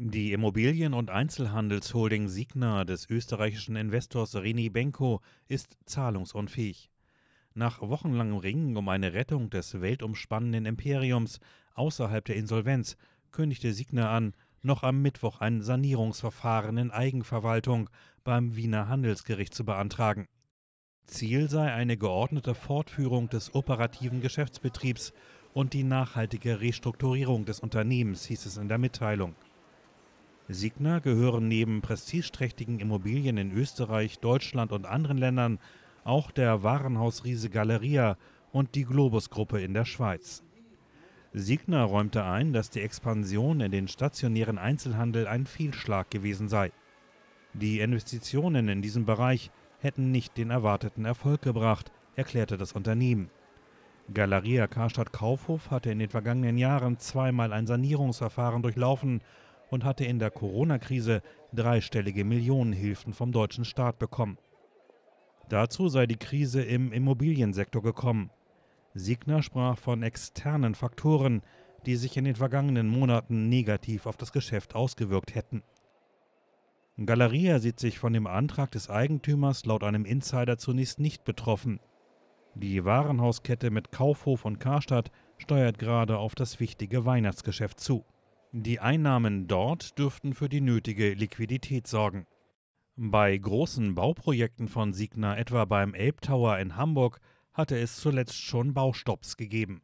Die Immobilien- und Einzelhandelsholding Signa des österreichischen Investors Reni Benko ist zahlungsunfähig. Nach wochenlangem Ringen um eine Rettung des weltumspannenden Imperiums außerhalb der Insolvenz kündigte Signa an, noch am Mittwoch ein Sanierungsverfahren in Eigenverwaltung beim Wiener Handelsgericht zu beantragen. Ziel sei eine geordnete Fortführung des operativen Geschäftsbetriebs und die nachhaltige Restrukturierung des Unternehmens, hieß es in der Mitteilung. Signa gehören neben prestigeträchtigen Immobilien in Österreich, Deutschland und anderen Ländern auch der Warenhausriese Galeria und die Globus-Gruppe in der Schweiz. Signa räumte ein, dass die Expansion in den stationären Einzelhandel ein Fehlschlag gewesen sei. Die Investitionen in diesem Bereich hätten nicht den erwarteten Erfolg gebracht, erklärte das Unternehmen. Galeria Karstadt Kaufhof hatte in den vergangenen Jahren zweimal ein Sanierungsverfahren durchlaufen und hatte in der Corona-Krise dreistellige Millionenhilfen vom deutschen Staat bekommen. Dazu sei die Krise im Immobiliensektor gekommen. Siegner sprach von externen Faktoren, die sich in den vergangenen Monaten negativ auf das Geschäft ausgewirkt hätten. Galeria sieht sich von dem Antrag des Eigentümers laut einem Insider zunächst nicht betroffen. Die Warenhauskette mit Kaufhof und Karstadt steuert gerade auf das wichtige Weihnachtsgeschäft zu. Die Einnahmen dort dürften für die nötige Liquidität sorgen. Bei großen Bauprojekten von Signa, etwa beim Elbtower in Hamburg, hatte es zuletzt schon Baustopps gegeben.